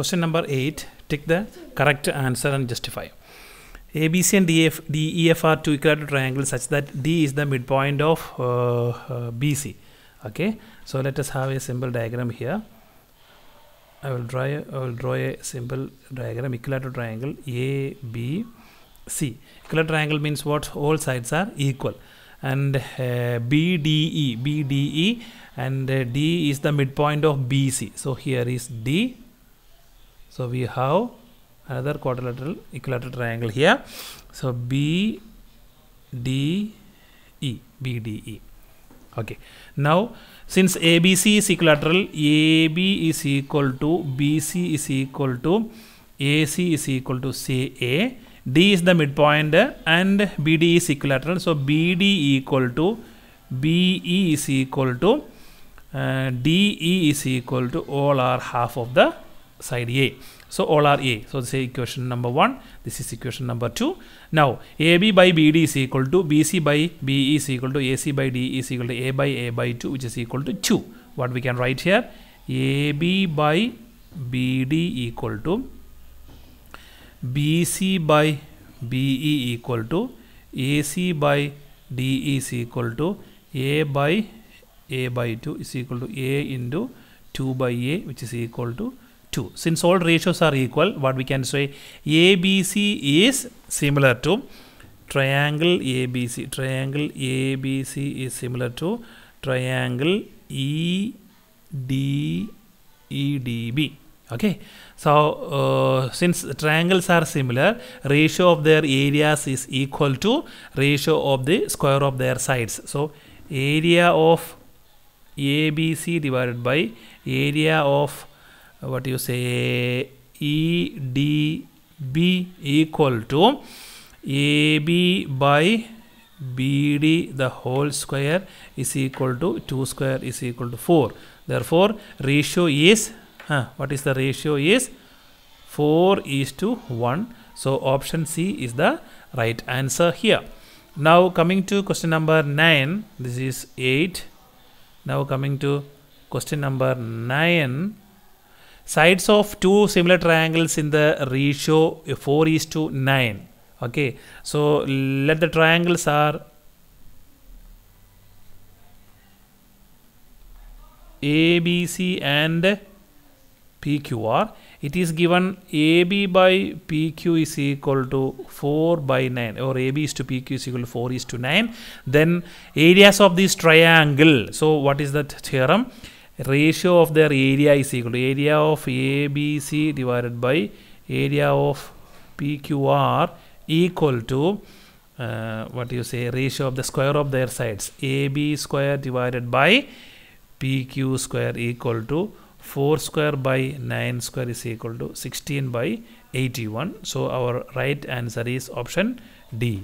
Question number 8. Take the correct answer and justify. ABC and DF, DEF are two equilateral triangles such that D is the midpoint of uh, uh, BC. Okay, so let us have a simple diagram here. I will draw a, I will draw a simple diagram equilateral triangle ABC. Equilateral triangle means what? All sides are equal, and uh, BDE BDE and uh, D is the midpoint of BC. So here is D so we have another quadrilateral equilateral triangle here so B D E B D E okay now since ABC is equilateral AB is equal to BC is equal to AC is equal to CA D is the midpoint and BD is equilateral so BD equal to BE is equal to uh, DE is equal to all are half of the side A. So all are A. So this is equation number 1. This is equation number 2. Now AB by BD is equal to BC by BE is equal to AC by DE is equal to A by A by 2 which is equal to 2. What we can write here AB by BD equal to BC by BE equal to AC by DE is equal to A by A by 2 is equal to A into 2 by A which is equal to 2. Since all ratios are equal, what we can say ABC is similar to triangle ABC. Triangle ABC is similar to triangle EDEDB. Okay, so uh, since triangles are similar, ratio of their areas is equal to ratio of the square of their sides. So area of ABC divided by area of what you say EDB equal to AB by BD the whole square is equal to 2 square is equal to 4 therefore ratio is what is the ratio is 4 is to 1 so option C is the right answer here now coming to question number 9 this is 8 now coming to question number 9 sides of two similar triangles in the ratio 4 is to 9 okay so let the triangles are ABC and PQR it is given AB by PQ is equal to 4 by 9 or AB is to PQ is equal to 4 is to 9 then areas of this triangle so what is that theorem ratio of their area is equal to area of ABC divided by area of PQR equal to uh, what you say ratio of the square of their sides AB square divided by PQ square equal to 4 square by 9 square is equal to 16 by 81 so our right answer is option D